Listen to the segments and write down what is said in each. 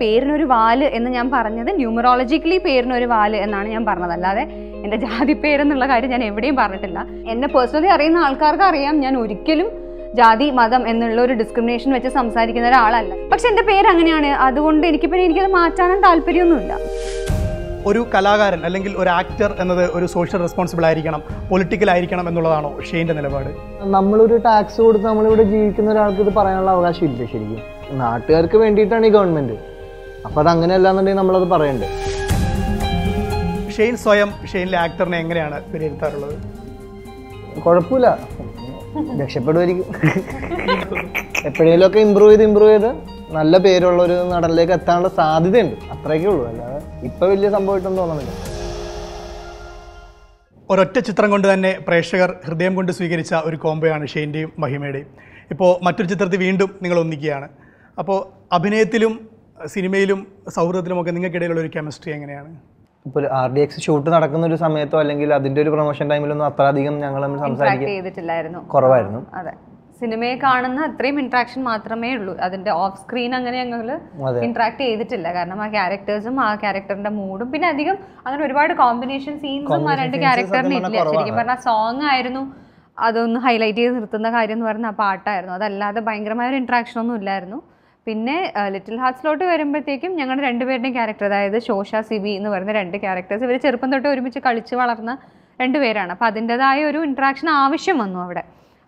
പേരിനൊരു വാല് എന്ന് ഞാൻ പറഞ്ഞത് ന്യൂമറോളജിക്കലി പേരിനൊരു വാല് എന്നാണ് ഞാൻ പറഞ്ഞത് അല്ലാതെ എൻ്റെ ജാതി പേരെന്നുള്ള കാര്യം ഞാൻ എവിടെയും പറഞ്ഞിട്ടില്ല എന്നെ പേഴ്സണലി അറിയുന്ന ആൾക്കാർക്ക് അറിയാം ഞാൻ ഒരിക്കലും ജാതി മതം എന്നുള്ള ഒരു ഡിസ്ക്രിമിനേഷൻ വെച്ച് സംസാരിക്കുന്ന ഒരാളല്ല പക്ഷെ എൻ്റെ പേര് അങ്ങനെയാണ് അതുകൊണ്ട് എനിക്ക് പിന്നെ എനിക്കത് മാറ്റാനും താല്പര്യമൊന്നുമില്ല ഒരു കലാകാരൻ അല്ലെങ്കിൽ ഒരു ആക്ടർ എന്നത് ഒരു സോഷ്യൽ റെസ്പോൺസിബിൾ ആയിരിക്കണം പൊളിറ്റിക്കൽ ആയിരിക്കണം എന്നുള്ളതാണോ ഷെയിൻ്റെ നിലപാട് നമ്മളൊരു ടാക്സ് കൊടുത്ത് നമ്മളിവിടെ ജീവിക്കുന്ന ഒരാൾക്ക് ഇത് പറയാനുള്ള അവകാശം ഇല്ല ശരിക്കും നാട്ടുകാർക്ക് വേണ്ടിയിട്ടാണ് ഈ ഗവൺമെന്റ് അപ്പോൾ അത് അങ്ങനെയല്ല എന്നുണ്ടെങ്കിൽ നമ്മളത് പറയണ്ടേ ഷെയ്ൻ സ്വയം ഷെയിനിലെ ആക്ടറിനെ എങ്ങനെയാണ് വിലയിരുത്താറുള്ളത് കുഴപ്പമില്ല രക്ഷപ്പെടുമായിരിക്കും എപ്പോഴെങ്കിലുമൊക്കെ ഇമ്പ്രൂവ് ചെയ്ത് ഇമ്പ്രൂവ് ചെയ്ത് നല്ല പേരുള്ള ഒരു നടനിലേക്ക് എത്താനുള്ള സാധ്യതയുണ്ട് അത്രയൊക്കെ ഉള്ളൂ അല്ലാതെ ഇപ്പൊ വലിയ സംഭവമായിട്ടൊന്നും തോന്നുന്നില്ല ഒരൊറ്റ ചിത്രം കൊണ്ട് തന്നെ പ്രേക്ഷകർ ഹൃദയം കൊണ്ട് സ്വീകരിച്ച ഒരു കോംബോയാണ് ഷെയിൻ്റെയും മഹിമയുടെയും ഇപ്പോൾ മറ്റൊരു ചിത്രത്തിൽ വീണ്ടും നിങ്ങൾ ഒന്നിക്കുകയാണ് അപ്പോൾ അഭിനയത്തിലും സിനിമയിലും ഒക്കെ നിങ്ങൾക്കിടയിലുള്ള ഒരു കെമിസ്ട്രി എങ്ങനെയാണ് ഇപ്പോൾ ആർ ഡി എക്സ് ഷൂട്ട് നടക്കുന്ന ഒരു സമയത്തോ അല്ലെങ്കിൽ അതിന്റെ ഒരു പ്രൊമോഷൻ ടൈമിലൊന്നും അത്ര അധികം ഞങ്ങൾ സംസാരിക്കുന്നു കുറവായിരുന്നു അതെ സിനിമയെ കാണുന്ന അത്രയും ഇൻട്രാക്ഷൻ മാത്രമേ ഉള്ളൂ അതിന്റെ ഓഫ് സ്ക്രീൻ അങ്ങനെ ഞങ്ങൾ ഇന്ററാക്ട് ചെയ്തിട്ടില്ല കാരണം ആ ക്യാരക്ടേഴ്സും ആ ക്യാരക്ടറിന്റെ മൂഡും പിന്നെ അധികം അങ്ങനെ ഒരുപാട് കോമ്പിനേഷൻ സീൻസും ആ രണ്ട് ക്യാരക്ടറിന് ഇല്ല ശരിക്കും പറഞ്ഞാൽ സോങ് ആയിരുന്നു അതൊന്ന് ഹൈലൈറ്റ് ചെയ്ത് നിർത്തുന്ന കാര്യം എന്ന് പറഞ്ഞാൽ ആ പാട്ടായിരുന്നു അതല്ലാതെ ഭയങ്കരമായ ഒരു ഇൻട്രാക്ഷൻ ഒന്നും ഇല്ലായിരുന്നു പിന്നെ ലിറ്റിൽ ഹാർട്സിലോട്ട് വരുമ്പോഴത്തേക്കും ഞങ്ങളുടെ രണ്ടുപേരുടെയും ക്യാരക്ടർ അതായത് ശോഷ സിബി എന്ന് പറയുന്ന രണ്ട് ക്യാരക്ടേഴ്സ് ഇവർ ചെറുപ്പം തൊട്ട് ഒരുമിച്ച് കളിച്ച് വളർന്ന രണ്ടുപേരാണ് പേരാണ് അപ്പോൾ അതിൻ്റെതായ ഒരു ഇൻട്രാക്ഷൻ ആവശ്യം വന്നു അവിടെ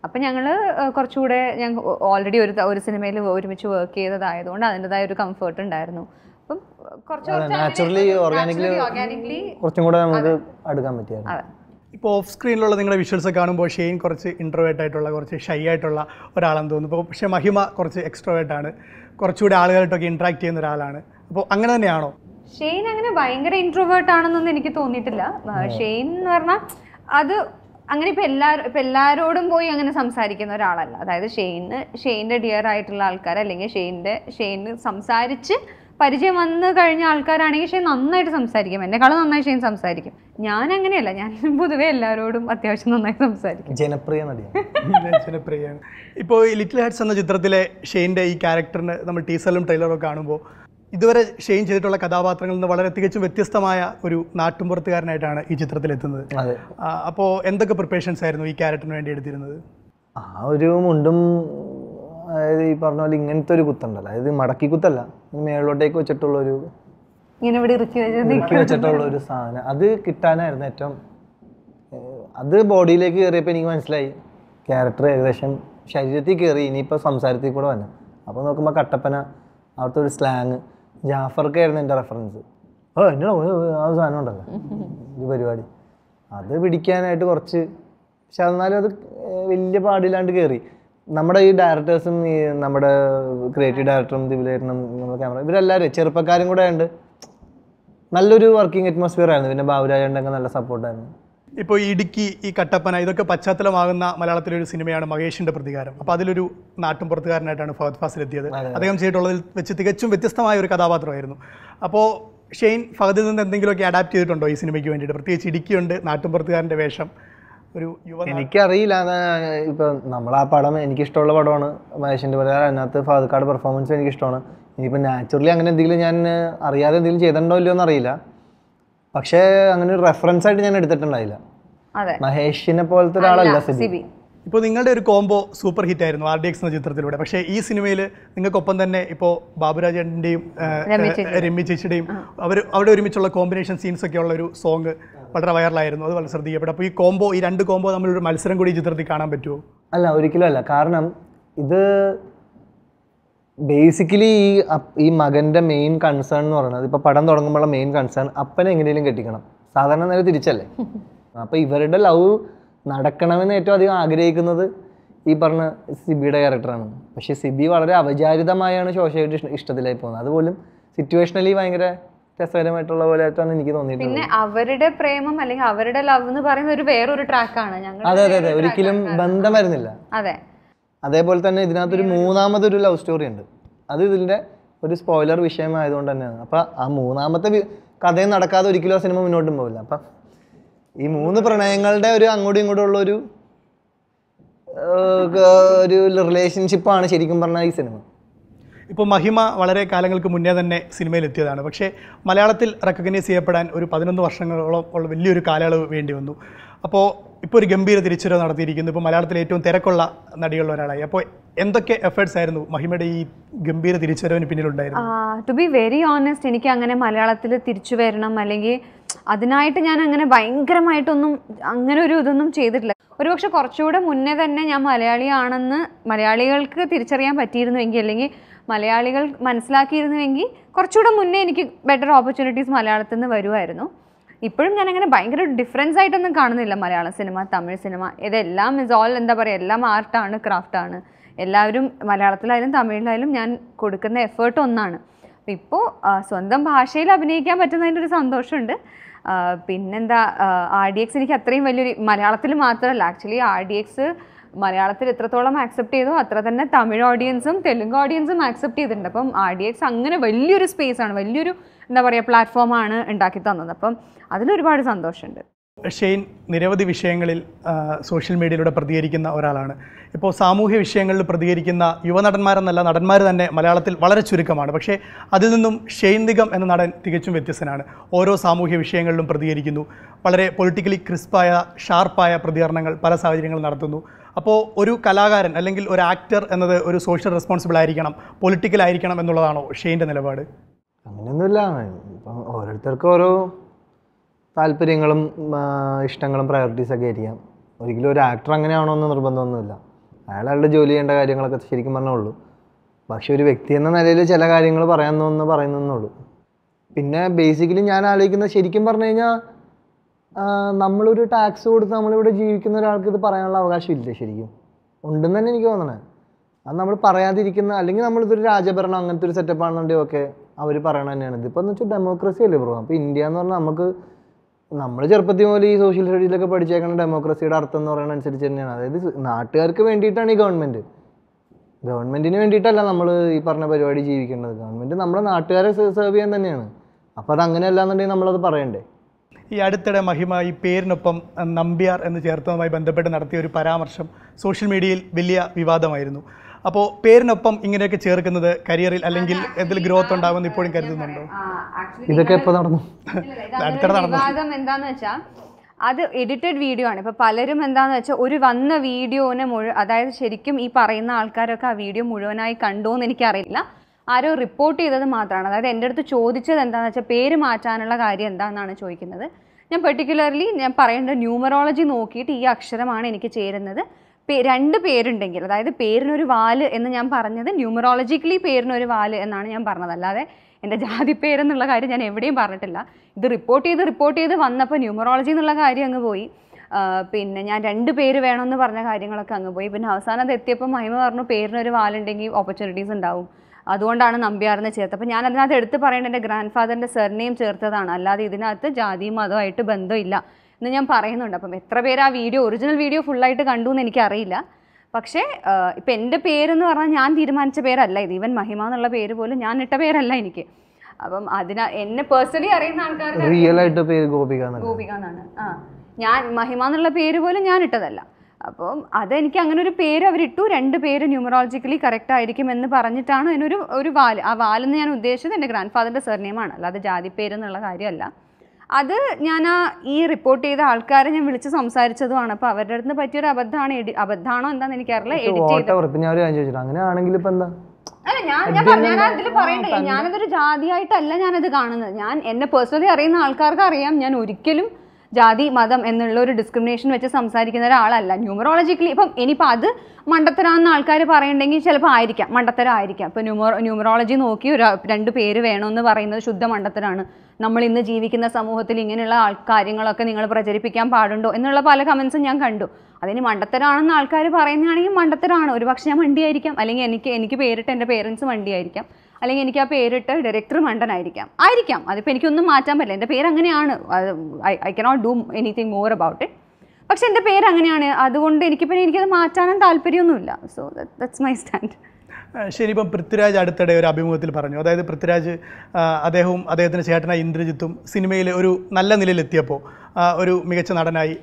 അപ്പം ഞങ്ങൾ കുറച്ചുകൂടെ ഞങ്ങൾ ഓൾറെഡി ഒരു ഒരു സിനിമയിൽ ഒരുമിച്ച് വർക്ക് ചെയ്തതായതുകൊണ്ട് അതിൻ്റെതായ ഒരു കംഫർട്ട് ഉണ്ടായിരുന്നു അപ്പം കുറച്ച് നാച്ചുറലി ഓർഗാനിക്കലി ഓർഗാനിക്ലി കുറച്ചും കൂടെ നമുക്ക് അടുക്കാൻ പറ്റിയായിരുന്നു ഇപ്പോൾ ഓഫ് സ്ക്രീനിലുള്ള നിങ്ങളുടെ വിഷ്വൽസ് കാണുമ്പോൾ ഷെയ്ൻ കുറച്ച് ഇൻട്രോവേർട്ട് ആയിട്ടുള്ള കുറച്ച് ഷൈ ആയിട്ടുള്ള ഒരാളെന്ന് തോന്നുന്നു ഇപ്പോൾ പക്ഷേ മഹിമ കുറച്ച് എക്സ്ട്രോവേർട്ട് ആണ് കുറച്ചുകൂടി ആളുകളായിട്ടൊക്കെ ഇൻട്രാക്ട് ചെയ്യുന്ന ഒരാളാണ് അപ്പോൾ അങ്ങനെ തന്നെയാണോ ഷെയ്ൻ അങ്ങനെ ഭയങ്കര ഇൻട്രോവേർട്ട് ആണെന്നൊന്നും എനിക്ക് തോന്നിയിട്ടില്ല ഷെയ്ൻ എന്ന് പറഞ്ഞാൽ അത് അങ്ങനെ ഇപ്പം എല്ലാവരും ഇപ്പം എല്ലാവരോടും പോയി അങ്ങനെ സംസാരിക്കുന്ന ഒരാളല്ല അതായത് ഷെയ്ന് ഷെയ്ൻ്റെ ഡിയർ ആയിട്ടുള്ള ആൾക്കാർ അല്ലെങ്കിൽ ഷെയ്ൻ്റെ ഷെയ്ന് സംസാരിച്ച് പരിചയം വന്ന് കഴിഞ്ഞ ആൾക്കാരാണെങ്കിൽ ശരി നന്നായിട്ട് സംസാരിക്കും എന്നെക്കാളും നന്നായി ശരി സംസാരിക്കും ഞാൻ അങ്ങനെയല്ല ഞാൻ പൊതുവേ എല്ലാവരോടും അത്യാവശ്യം നന്നായി സംസാരിക്കും ജനപ്രിയ നടിയാണ് ജനപ്രിയാണ് ഇപ്പോൾ ലിറ്റിൽ ഹാർട്സ് എന്ന ചിത്രത്തിലെ ഷെയിൻ്റെ ഈ ക്യാരക്ടറിന് നമ്മൾ ടീസറിലും ട്രെയിലറും കാണുമ്പോൾ ഇതുവരെ ഷെയിൻ ചെയ്തിട്ടുള്ള കഥാപാത്രങ്ങളിൽ നിന്ന് വളരെ തികച്ചും വ്യത്യസ്തമായ ഒരു നാട്ടുമ്പുറത്തുകാരനായിട്ടാണ് ഈ ചിത്രത്തിൽ എത്തുന്നത് അപ്പോൾ എന്തൊക്കെ പ്രിപ്പറേഷൻസ് ആയിരുന്നു ഈ ക്യാരക്ടറിന് വേണ്ടി എടുത്തിരുന്നത് ആ ഒരു മുണ്ടും അതായത് ഈ പറഞ്ഞ പോലെ ഇങ്ങനത്തെ ഒരു കുത്തുണ്ടല്ല അതായത് മടക്കി കുത്തല്ല മേളിലോട്ടേക്ക് വെച്ചിട്ടുള്ള ഒരു ഇവിടെ വെച്ചിട്ടുള്ള ഒരു സാധനം അത് കിട്ടാനായിരുന്നു ഏറ്റവും അത് ബോഡിയിലേക്ക് കയറിയപ്പോൾ എനിക്ക് മനസ്സിലായി ക്യാരക്ടർ ഏകദേശം ശരീരത്തിൽ കയറി ഇനിയിപ്പോൾ സംസാരത്തിൽ കൂടെ വന്നു അപ്പോൾ നോക്കുമ്പോൾ കട്ടപ്പന അവിടുത്തെ ഒരു സ്ലാങ് ആയിരുന്നു എൻ്റെ റെഫറൻസ് ഓ എന്നോട് ആ സാധനം ഉണ്ടല്ലോ ഒരു പരിപാടി അത് പിടിക്കാനായിട്ട് കുറച്ച് പക്ഷെ എന്നാലും അത് വലിയ പാടില്ലാണ്ട് കയറി നമ്മുടെ ഈ ഡയറക്ടേഴ്സും ഈ നമ്മുടെ ക്രിയേറ്റീവ് ഡയറക്ടറും ദിവിലേട്ടനും നമ്മുടെ ക്യാമറ ഇവരെല്ലാവരും ചെറുപ്പക്കാരും കൂടെ ഉണ്ട് നല്ലൊരു വർക്കിംഗ് അറ്റ്മോസ്ഫിയർ ആയിരുന്നു പിന്നെ ബാബുരാജുണ്ടെങ്കിൽ നല്ല സപ്പോർട്ടായിരുന്നു ഇപ്പോൾ ഇടുക്കി ഈ കട്ടപ്പന ഇതൊക്കെ പശ്ചാത്തലമാകുന്ന മലയാളത്തിലെ ഒരു സിനിമയാണ് മഹേഷിന്റെ പ്രതികാരം അപ്പോൾ അതിലൊരു നാട്ടും പുറത്തുകാരനായിട്ടാണ് ഫഹദ് ഫാസിൽ എത്തിയത് അദ്ദേഹം ചെയ്തിട്ടുള്ളതിൽ വെച്ച് തികച്ചും വ്യത്യസ്തമായ ഒരു കഥാപാത്രമായിരുന്നു അപ്പോൾ ഷെയ്ൻ ഫഹദിൽ നിന്ന് എന്തെങ്കിലുമൊക്കെ അഡാപ്റ്റ് ചെയ്തിട്ടുണ്ടോ ഈ സിനിമയ്ക്ക് വേണ്ടിയിട്ട് പ്രത്യേകിച്ച് ഇടുക്കിയുണ്ട് നാട്ടും പുറത്തുകാരൻ്റെ വേഷം ഒരു എനിക്കറിയില്ല ഇപ്പൊ നമ്മൾ ആ പടം എനിക്കിഷ്ടമുള്ള പടമാണ് മഹേഷിന്റെ പറയാ അതിനകത്ത് ഫാദക്കാട് പെർഫോമൻസ് എനിക്കിഷ്ടമാണ് ഇനിയിപ്പോൾ നാച്ചുറലി അങ്ങനെ എന്തെങ്കിലും ഞാൻ അറിയാതെ എന്തെങ്കിലും ചെയ്തിട്ടുണ്ടോ ഇല്ലയോ എന്നറിയില്ല പക്ഷേ അങ്ങനെ ഒരു റെഫറൻസ് ആയിട്ട് ഞാൻ എടുത്തിട്ടുണ്ടായില്ല മഹേഷിനെ പോലത്തെ ഒരാളല്ല സിബി ഇപ്പോൾ നിങ്ങളുടെ ഒരു കോംബോ സൂപ്പർ ഹിറ്റ് ആയിരുന്നു ആർ ഡി എക്സ് എന്ന ചിത്രത്തിലൂടെ പക്ഷേ ഈ സിനിമയിൽ നിങ്ങൾക്കൊപ്പം തന്നെ ഇപ്പോൾ ബാബുരാജേട്ടൻ്റെയും രമ്യ ചേച്ചിയുടെയും അവർ അവിടെ ഒരുമിച്ചുള്ള കോമ്പിനേഷൻ സീൻസ് ഒക്കെ ഉള്ള ഒരു സോങ് വളരെ വൈറലായിരുന്നു അത് വളരെ ശ്രദ്ധിക്കപ്പെട്ടു അപ്പോൾ ഈ കോംബോ ഈ രണ്ട് കോംബോ തമ്മിലൊരു മത്സരം കൂടി ചിത്രത്തിൽ കാണാൻ പറ്റുമോ അല്ല ഒരിക്കലും അല്ല കാരണം ഇത് ബേസിക്കലി ഈ ഈ മകൻ്റെ മെയിൻ കൺസേൺ എന്ന് പറയുന്നത് ഇപ്പോൾ പടം തുടങ്ങുമ്പോഴുള്ള മെയിൻ കൺസേൺ അപ്പനെ എങ്ങനെയും കെട്ടിക്കണം സാധാരണ നേരെ തിരിച്ചല്ലേ അപ്പോൾ ഇവരുടെ ലവ് നടക്കണമെന്ന് ഏറ്റവും അധികം ആഗ്രഹിക്കുന്നത് ഈ പറഞ്ഞ സിബിയുടെ ക്യാരക്ടറാണ് പക്ഷേ സിബി വളരെ അവചാരിതമായാണ് ശോശയുടെ ഇഷ്ടത്തിലായി പോകുന്നത് അതുപോലും സിറ്റുവേഷനലി ഭയങ്കര രസകരമായിട്ടുള്ള പോലെ എനിക്ക് തോന്നിയിട്ടുണ്ട് പിന്നെ അവരുടെ പ്രേമം അല്ലെങ്കിൽ അവരുടെ ലവ് എന്ന് പറയുന്ന ഒരു വേറൊരു ട്രാക്കാണ് ഞങ്ങൾ അതെ അതെ അതെ ഒരിക്കലും ബന്ധം വരുന്നില്ല അതെ അതേപോലെ തന്നെ ഇതിനകത്തൊരു മൂന്നാമതൊരു ലവ് സ്റ്റോറി ഉണ്ട് അത് ഇതിൻ്റെ ഒരു സ്പോയിലർ വിഷയമായതുകൊണ്ട് തന്നെയാണ് അപ്പൊ ആ മൂന്നാമത്തെ കഥയും നടക്കാതെ ഒരിക്കലും ആ സിനിമ മുന്നോട്ടും പോകില്ല അപ്പൊ ഈ മൂന്ന് പ്രണയങ്ങളുടെ ഒരു അങ്ങോട്ടും ഇങ്ങോട്ടും ഉള്ള ഒരു ഒരു റിലേഷൻഷിപ്പാണ് ശരിക്കും പറഞ്ഞാൽ ഈ സിനിമ ഇപ്പോൾ മഹിമ വളരെ കാലങ്ങൾക്ക് മുന്നേ തന്നെ സിനിമയിൽ എത്തിയതാണ് പക്ഷേ മലയാളത്തിൽ റെക്കഗ്നൈസ് ചെയ്യപ്പെടാൻ ഒരു പതിനൊന്ന് വർഷങ്ങളോളം ഉള്ള വലിയൊരു കാലയളവ് വേണ്ടി വന്നു അപ്പോൾ ഇപ്പോൾ ഒരു ഗംഭീര തിരിച്ചുവരവ് നടത്തിയിരിക്കുന്നു ഇപ്പോൾ മലയാളത്തിലെ ഏറ്റവും തിരക്കുള്ള നടികളുള്ള ഒരാളായി അപ്പോൾ എന്തൊക്കെ എഫേർട്സ് ആയിരുന്നു മഹിമയുടെ ഈ ഗംഭീര തിരിച്ചുവരവിന് പിന്നിലുണ്ടായിരുന്നു ടു ബി വെരി ഓണസ്റ്റ് എനിക്ക് അങ്ങനെ മലയാളത്തിൽ തിരിച്ചു വരണം അല്ലെങ്കിൽ അതിനായിട്ട് ഞാൻ അങ്ങനെ ഭയങ്കരമായിട്ടൊന്നും അങ്ങനെ ഒരു ഇതൊന്നും ചെയ്തിട്ടില്ല ഒരുപക്ഷെ കുറച്ചുകൂടെ മുന്നേ തന്നെ ഞാൻ മലയാളിയാണെന്ന് മലയാളികൾക്ക് തിരിച്ചറിയാൻ പറ്റിയിരുന്നുവെങ്കിൽ അല്ലെങ്കിൽ മലയാളികൾ മനസ്സിലാക്കിയിരുന്നുവെങ്കിൽ കുറച്ചുകൂടെ മുന്നേ എനിക്ക് ബെറ്റർ ഓപ്പർച്യൂണിറ്റീസ് മലയാളത്തിൽ നിന്ന് വരുമായിരുന്നു ഇപ്പോഴും ഞാൻ അങ്ങനെ ഭയങ്കര ഡിഫറൻസ് ആയിട്ടൊന്നും കാണുന്നില്ല മലയാള സിനിമ തമിഴ് സിനിമ ഇതെല്ലാം ഇസ് ഓൾ എന്താ പറയുക എല്ലാം ആർട്ടാണ് ക്രാഫ്റ്റാണ് എല്ലാവരും മലയാളത്തിലായാലും തമിഴിലായാലും ഞാൻ കൊടുക്കുന്ന എഫേർട്ട് ഒന്നാണ് ഇപ്പോൾ സ്വന്തം ഭാഷയിൽ അഭിനയിക്കാൻ പറ്റുന്നതിൻ്റെ ഒരു സന്തോഷമുണ്ട് പിന്നെന്താ ആർ ഡി എക്സ് എനിക്ക് അത്രയും വലിയൊരു മലയാളത്തിൽ മാത്രമല്ല ആക്ച്വലി ആർ ഡി എക്സ് മലയാളത്തിൽ എത്രത്തോളം ആക്സെപ്റ്റ് ചെയ്തോ അത്ര തന്നെ തമിഴ് ഓഡിയൻസും തെലുങ്ക് ഓഡിയൻസും ആക്സെപ്റ്റ് ചെയ്തിട്ടുണ്ട് അപ്പം ആർ ഡി എക്സ് അങ്ങനെ വലിയൊരു സ്പേസാണ് വലിയൊരു എന്താ പറയുക പ്ലാറ്റ്ഫോമാണ് ഉണ്ടാക്കി തന്നത് അപ്പം അതിലൊരുപാട് സന്തോഷമുണ്ട് ഷെയ്ൻ നിരവധി വിഷയങ്ങളിൽ സോഷ്യൽ മീഡിയയിലൂടെ പ്രതികരിക്കുന്ന ഒരാളാണ് ഇപ്പോൾ സാമൂഹ്യ വിഷയങ്ങളിൽ പ്രതികരിക്കുന്ന യുവനടന്മാരെന്നല്ല നടന്മാർ തന്നെ മലയാളത്തിൽ വളരെ ചുരുക്കമാണ് പക്ഷേ അതിൽ നിന്നും ഷെയ്ൻ നിഗം എന്ന നടൻ തികച്ചും വ്യത്യസ്തനാണ് ഓരോ സാമൂഹ്യ വിഷയങ്ങളിലും പ്രതികരിക്കുന്നു വളരെ പൊളിറ്റിക്കലി ക്രിസ്പായ ഷാർപ്പായ പ്രതികരണങ്ങൾ പല സാഹചര്യങ്ങളും നടത്തുന്നു അപ്പോൾ ഒരു കലാകാരൻ അല്ലെങ്കിൽ ഒരു ആക്ടർ എന്നത് ഒരു സോഷ്യൽ റെസ്പോൺസിബിൾ ആയിരിക്കണം പൊളിറ്റിക്കൽ ആയിരിക്കണം എന്നുള്ളതാണോ ഷെയിൻ്റെ നിലപാട് അങ്ങനെയൊന്നുമില്ല ഇപ്പം ഓരോരുത്തർക്കും ഓരോ താല്പര്യങ്ങളും ഇഷ്ടങ്ങളും പ്രയോറിറ്റീസൊക്കെ ആയിരിക്കാം ഒരിക്കലും ഒരു ആക്ടർ അങ്ങനെയാണോ എന്ന് നിർബന്ധമൊന്നുമില്ല അയാളുടെ ജോലി ചെയ്യേണ്ട കാര്യങ്ങളൊക്കെ ശരിക്കും പറഞ്ഞുള്ളൂ പക്ഷെ ഒരു വ്യക്തി എന്ന നിലയിൽ ചില കാര്യങ്ങൾ പറയാമെന്നൊന്ന് പറയുന്നേ ഉള്ളൂ പിന്നെ ബേസിക്കലി ഞാൻ ആലോചിക്കുന്നത് ശരിക്കും പറഞ്ഞു കഴിഞ്ഞാൽ നമ്മളൊരു ടാക്സ് കൊടുത്ത് നമ്മളിവിടെ ജീവിക്കുന്ന ഒരാൾക്ക് ഇത് പറയാനുള്ള അവകാശമില്ല ശരിക്കും ഉണ്ടെന്ന് തന്നെ എനിക്ക് തോന്നണേ അത് നമ്മൾ പറയാതിരിക്കുന്ന അല്ലെങ്കിൽ നമ്മളിതൊരു രാജഭരണം അങ്ങനത്തെ ഒരു സെറ്റപ്പ് ആണെന്നുണ്ടെങ്കിൽ ഒക്കെ അവർ പറയണ തന്നെയാണ് ഇതിപ്പോൾ എന്ന് വെച്ചാൽ ഡെമോക്രസി അല്ലേ ബ്രോ അപ്പോൾ ഇന്ത്യ എന്ന് പറഞ്ഞാൽ നമുക്ക് നമ്മൾ ചെറുപ്പത്തിൽ മുതൽ ഈ സോഷ്യൽ സ്റ്റഡീസിലൊക്കെ പഠിച്ചേക്കുന്ന ഡെമോക്രസിയുടെ അർത്ഥം എന്ന് പറയുന്നത് അനുസരിച്ച് തന്നെയാണ് അതായത് നാട്ടുകാർക്ക് വേണ്ടിയിട്ടാണ് ഈ ഗവൺമെൻറ് ഗവൺമെൻറ്റിന് വേണ്ടിയിട്ടല്ല നമ്മൾ ഈ പറഞ്ഞ പരിപാടി ജീവിക്കേണ്ടത് ഗവൺമെൻറ് നമ്മുടെ നാട്ടുകാരെ സെർവ് ചെയ്യാൻ തന്നെയാണ് അപ്പോൾ അത് അങ്ങനെയല്ല എന്നുണ്ടെങ്കിൽ നമ്മളത് പറയണ്ടേ ഈ അടുത്തിടെ മഹിമ ഈ പേരിനൊപ്പം നമ്പ്യാർ എന്ന് ചേർത്തതുമായി ബന്ധപ്പെട്ട് നടത്തിയ ഒരു പരാമർശം സോഷ്യൽ മീഡിയയിൽ വലിയ വിവാദമായിരുന്നു അപ്പോൾ പേരിനൊപ്പം ഇങ്ങനെയൊക്കെ ചേർക്കുന്നത് കരിയറിൽ അല്ലെങ്കിൽ എന്തെങ്കിലും ഗ്രോത്ത് ഉണ്ടാകുമെന്ന് ഇപ്പോഴും കരുതുന്നുണ്ടോ ഇതൊക്കെ നടന്നു അടുത്തിടെ നടന്നു എന്താണെന്ന് വെച്ചാൽ അത് എഡിറ്റഡ് വീഡിയോ ആണ് ഇപ്പോൾ പലരും എന്താണെന്ന് വെച്ചാൽ ഒരു വന്ന വീഡിയോനെ മുഴുവൻ അതായത് ശരിക്കും ഈ പറയുന്ന ആൾക്കാരൊക്കെ ആ വീഡിയോ മുഴുവനായി കണ്ടോ എന്ന് എനിക്കറിയില്ല ആരോ റിപ്പോർട്ട് ചെയ്തത് മാത്രമാണ് അതായത് എൻ്റെ അടുത്ത് ചോദിച്ചത് എന്താണെന്ന് വെച്ചാൽ പേര് മാറ്റാനുള്ള കാര്യം എന്താണെന്നാണ് ചോദിക്കുന്നത് ഞാൻ പെർട്ടിക്കുലർലി ഞാൻ പറയേണ്ട ന്യൂമറോളജി നോക്കിയിട്ട് ഈ അക്ഷരമാണ് എനിക്ക് ചേരുന്നത് രണ്ട് പേരുണ്ടെങ്കിൽ അതായത് പേരിനൊരു വാല് എന്ന് ഞാൻ പറഞ്ഞത് ന്യൂമറോളജിക്കലി പേരിനൊരു വാല് എന്നാണ് ഞാൻ പറഞ്ഞത് അല്ലാതെ എൻ്റെ ജാതി പേരെന്നുള്ള കാര്യം ഞാൻ എവിടെയും പറഞ്ഞിട്ടില്ല ഇത് റിപ്പോർട്ട് ചെയ്ത് റിപ്പോർട്ട് ചെയ്ത് വന്നപ്പോൾ ന്യൂമറോളജി എന്നുള്ള കാര്യം അങ്ങ് പോയി പിന്നെ ഞാൻ രണ്ട് പേര് വേണമെന്ന് പറഞ്ഞ കാര്യങ്ങളൊക്കെ അങ്ങ് പോയി പിന്നെ അവസാനം അത് എത്തിയപ്പോൾ മഹിമ പറഞ്ഞു പേരിനൊരു വാലുണ്ടെങ്കിൽ ഓപ്പർച്യൂണിറ്റീസ് ഉണ്ടാവും അതുകൊണ്ടാണ് നമ്പ്യാരെന്ന് ചേർത്തത് അപ്പോൾ ഞാൻ അതിനകത്ത് എടുത്ത് പറയേണ്ട എൻ്റെ ഗ്രാൻഡ് ഫാദറിൻ്റെ സർനെയിം ചേർത്തതാണ് അല്ലാതെ ഇതിനകത്ത് ജാതിയും മതമായിട്ട് ബന്ധമില്ല എന്ന് ഞാൻ പറയുന്നുണ്ട് അപ്പം എത്ര പേര് ആ വീഡിയോ ഒറിജിനൽ വീഡിയോ ഫുള്ളായിട്ട് കണ്ടു എന്ന് എനിക്കറിയില്ല പക്ഷേ ഇപ്പം എൻ്റെ പേരെന്ന് പറഞ്ഞാൽ ഞാൻ തീരുമാനിച്ച പേരല്ല ഇത് ഈവൻ മഹിമ എന്നുള്ള പേര് പോലും ഞാൻ ഇട്ട പേരല്ല എനിക്ക് അപ്പം അതിനാ എന്നെ പേഴ്സണലി അറിയുന്ന ആൾക്കാർ റിയലായിട്ട് പേര് ഗോപിക ഗോപിക എന്നാണ് ആ ഞാൻ മഹിമ എന്നുള്ള പേര് പോലും ഞാൻ ഇട്ടതല്ല അപ്പം അതെനിക്ക് അങ്ങനെ ഒരു പേര് അവരിട്ടു രണ്ട് പേര് ന്യൂമറോളജിക്കലി കറക്റ്റ് ആയിരിക്കും എന്ന് പറഞ്ഞിട്ടാണ് അതിനൊരു ഒരു വാല് ആ വാലെന്ന് ഞാൻ ഉദ്ദേശിച്ചത് എൻ്റെ ഗ്രാൻഡ് ഫാദറിൻ്റെ സർനെയിമാണ് അല്ലാതെ ജാതി എന്നുള്ള കാര്യമല്ല അത് ഞാൻ ആ ഈ റിപ്പോർട്ട് ചെയ്ത ആൾക്കാരെ ഞാൻ വിളിച്ച് സംസാരിച്ചതുമാണ് അപ്പോൾ അവരുടെ അടുത്ത് പറ്റിയൊരു അബദ്ധമാണ് അബദ്ധമാണോ എന്താണെന്ന് എനിക്കറിയില്ല എഡിറ്റ് ചെയ്ത് അങ്ങനെയാണെങ്കിൽ എന്താ അല്ല ഞാൻ ഞാൻ ഞാൻ പറയണ്ടേ ഞാനതൊരു ജാതിയായിട്ടല്ല ഞാനത് കാണുന്നത് ഞാൻ എന്നെ പേഴ്സണലി അറിയുന്ന ആൾക്കാർക്ക് അറിയാം ഞാൻ ഒരിക്കലും ജാതി മതം എന്നുള്ള ഒരു ഡിസ്ക്രിമിനേഷൻ വെച്ച് സംസാരിക്കുന്ന ഒരാളല്ല ന്യൂമറോളജിക്കലി ഇപ്പം ഇനിയിപ്പോൾ അത് മണ്ടത്തരാന്ന് ആൾക്കാർ പറയണ്ടെങ്കിൽ ചിലപ്പോൾ ആയിരിക്കാം മണ്ടത്തരം ആയിരിക്കാം ഇപ്പോൾ ന്യൂമോ ന്യൂമറോളജി നോക്കി ഒരു രണ്ട് പേര് വേണമെന്ന് പറയുന്നത് ശുദ്ധ മണ്ടത്തരാണ് നമ്മൾ ഇന്ന് ജീവിക്കുന്ന സമൂഹത്തിൽ ഇങ്ങനെയുള്ള ആൾ കാര്യങ്ങളൊക്കെ നിങ്ങൾ പ്രചരിപ്പിക്കാൻ പാടുണ്ടോ എന്നുള്ള പല കമൻസും ഞാൻ കണ്ടു അതിന് മണ്ടത്തരാണെന്ന് ആൾക്കാർ പറയുന്നതാണെങ്കിൽ മണ്ടത്തരാണ് ഒരു പക്ഷേ ഞാൻ വണ്ടിയായിരിക്കാം അല്ലെങ്കിൽ എനിക്ക് എനിക്ക് പേരിട്ട് എൻ്റെ പേരൻസ് വണ്ടിയായിരിക്കാം അല്ലെങ്കിൽ എനിക്ക് ആ പേരിട്ട് ഡയറക്ടർ മണ്ടനായിരിക്കാം ആയിരിക്കാം അതിപ്പോൾ എനിക്കൊന്നും മാറ്റാൻ പറ്റില്ല എൻ്റെ പേര് അങ്ങനെയാണ് I cannot do anything more about it പക്ഷെ എൻ്റെ പേര് അങ്ങനെയാണ് അതുകൊണ്ട് എനിക്കിപ്പോൾ എനിക്കത് മാറ്റാനും താല്പര്യമൊന്നുമില്ല സോ ദാറ്റ്സ് മൈ സ്റ്റാൻഡ് ശരി ഇപ്പം പൃഥ്വിരാജ് അടുത്തിടെ ഒരു അഭിമുഖത്തിൽ പറഞ്ഞു അതായത് പൃഥ്വിരാജ് അദ്ദേഹവും അദ്ദേഹത്തിൻ്റെ ചേട്ടനായി ഇന്ദ്രജിത്തും സിനിമയിൽ ഒരു നല്ല നിലയിലെത്തിയപ്പോൾ ഒരു മികച്ച നടനായി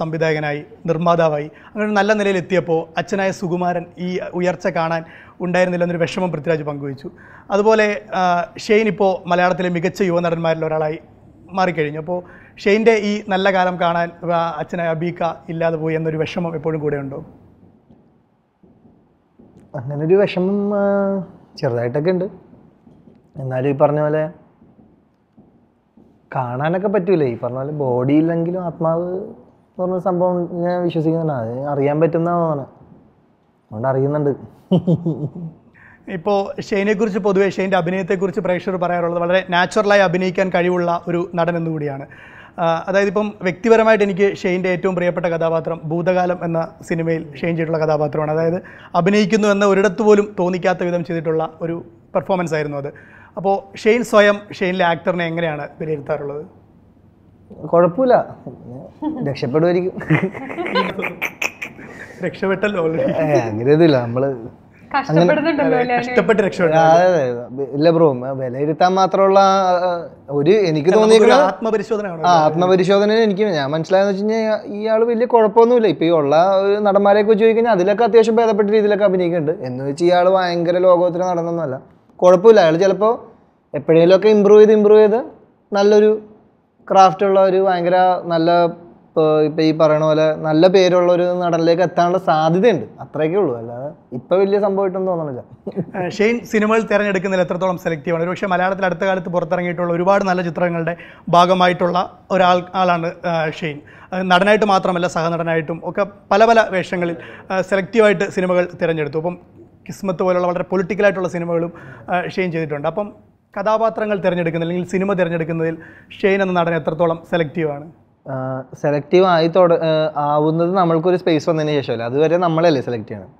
സംവിധായകനായി നിർമ്മാതാവായി അങ്ങനെ നല്ല നിലയിലെത്തിയപ്പോൾ അച്ഛനായ സുകുമാരൻ ഈ ഉയർച്ച കാണാൻ ഉണ്ടായിരുന്നില്ല എന്നൊരു വിഷമം പൃഥ്വിരാജ് പങ്കുവച്ചു അതുപോലെ ഷെയ്ൻ ഇപ്പോൾ മലയാളത്തിലെ മികച്ച യുവനടന്മാരിൽ ഒരാളായി മാറിക്കഴിഞ്ഞു അപ്പോൾ ഷെയ്ൻ്റെ ഈ നല്ല കാലം കാണാൻ അച്ഛനായ അബീക്ക ഇല്ലാതെ പോയി എന്നൊരു വിഷമം എപ്പോഴും കൂടെ ഉണ്ടോ അങ്ങനെ ഒരു വിഷമം ചെറുതായിട്ടൊക്കെ ഉണ്ട് എന്നാലും ഈ പറഞ്ഞ പോലെ കാണാനൊക്കെ പറ്റൂലേ ഈ പറഞ്ഞ പോലെ ബോഡി ഇല്ലെങ്കിലും ആത്മാവ് പറഞ്ഞ സംഭവം ഞാൻ വിശ്വസിക്കുന്നുണ്ട് അത് അറിയാൻ പറ്റുന്ന അതുകൊണ്ട് അറിയുന്നുണ്ട് ഇപ്പോൾ ഷെയ്നെക്കുറിച്ച് പൊതുവേ ഷെയ്ൻ്റെ അഭിനയത്തെക്കുറിച്ച് പ്രേക്ഷകർ പറയാറുള്ളത് വളരെ നാച്ചുറലായി അഭിനയിക്കാൻ കഴിവുള്ള ഒരു നടൻ എന്നുകൂടിയാണ് അതായത് ഇപ്പം വ്യക്തിപരമായിട്ട് എനിക്ക് ഷെയിൻ്റെ ഏറ്റവും പ്രിയപ്പെട്ട കഥാപാത്രം ഭൂതകാലം എന്ന സിനിമയിൽ ഷെയിൻ ചെയ്തിട്ടുള്ള കഥാപാത്രമാണ് അതായത് അഭിനയിക്കുന്നു എന്ന ഒരിടത്ത് പോലും തോന്നിക്കാത്ത വിധം ചെയ്തിട്ടുള്ള ഒരു പെർഫോമൻസ് ആയിരുന്നു അത് അപ്പോൾ ഷെയിൻ സ്വയം ഷെയിനിലെ ആക്ടറിനെ എങ്ങനെയാണ് വിലയിരുത്താറുള്ളത് കുഴപ്പമില്ല രക്ഷപ്പെടുമായിരിക്കും രക്ഷപ്പെട്ടല്ലോ അങ്ങനെയൊന്നുമില്ല നമ്മൾ കഷ്ടപ്പെട്ട് ഇല്ല ബ്രോ വിലയിരുത്താൻ മാത്രമുള്ള ഒരു എനിക്ക് തോന്നിയിരിക്കുന്നത് ആത്മപരിശോധന ആത്മപരിശോധന എനിക്ക് ഞാൻ മനസ്സിലായെന്ന് വെച്ച് കഴിഞ്ഞാൽ ഇയാൾ വലിയ കുഴപ്പമൊന്നുമില്ല ഇപ്പൊ ഈ ഉള്ള നടന്മാരെ വെച്ച് ചോദിക്കഴിഞ്ഞാൽ അതിലൊക്കെ അത്യാവശ്യം ഭേദപ്പെട്ട രീതിയിലൊക്കെ അഭിനയിക്കുന്നുണ്ട് എന്ന് വെച്ച് ഇയാൾ ഭയങ്കര ലോകോത്തര നടന്നൊന്നുമല്ല കുഴപ്പമില്ല അയാൾ എപ്പോഴെങ്കിലും ഒക്കെ ഇമ്പ്രൂവ് ചെയ്ത് ഇമ്പ്രൂവ് ചെയ്ത് നല്ലൊരു ക്രാഫ്റ്റ് ഉള്ള ഒരു ഭയങ്കര നല്ല ഇപ്പം ഈ പറയണ പോലെ നല്ല പേരുള്ള ഒരു നടനിലേക്ക് എത്താനുള്ള സാധ്യതയുണ്ട് അത്രയൊക്കെ ഉള്ളൂ അല്ലാതെ ഇപ്പം വലിയ സംഭവമായിട്ടൊന്നും തോന്നണില്ല ഷെയ്ൻ സിനിമകൾ തിരഞ്ഞെടുക്കുന്നതിൽ എത്രത്തോളം സെലക്റ്റീവ് ആണ് ഒരുപക്ഷെ മലയാളത്തിൽ അടുത്ത കാലത്ത് പുറത്തിറങ്ങിയിട്ടുള്ള ഒരുപാട് നല്ല ചിത്രങ്ങളുടെ ഭാഗമായിട്ടുള്ള ഒരാൾ ആളാണ് ഷെയ്ൻ നടനായിട്ട് മാത്രമല്ല സഹനടനായിട്ടും ഒക്കെ പല പല വേഷങ്ങളിൽ സെലക്റ്റീവായിട്ട് സിനിമകൾ തിരഞ്ഞെടുത്തു അപ്പം കിസ്മത്ത് പോലുള്ള വളരെ പൊളിറ്റിക്കലായിട്ടുള്ള സിനിമകളും ഷെയ്ൻ ചെയ്തിട്ടുണ്ട് അപ്പം കഥാപാത്രങ്ങൾ തിരഞ്ഞെടുക്കുന്നതിൽ അല്ലെങ്കിൽ സിനിമ തിരഞ്ഞെടുക്കുന്നതിൽ ഷെയ്ൻ എന്ന നടൻ എത്രത്തോളം സെലക്റ്റീവാണ് സെലക്റ്റീവ് ആയി തുട ആവുന്നത് നമ്മൾക്കൊരു സ്പേസ് വന്നതിന് ശേഷമല്ലേ അതുവരെ നമ്മളല്ലേ സെലക്ട് ചെയ്യണം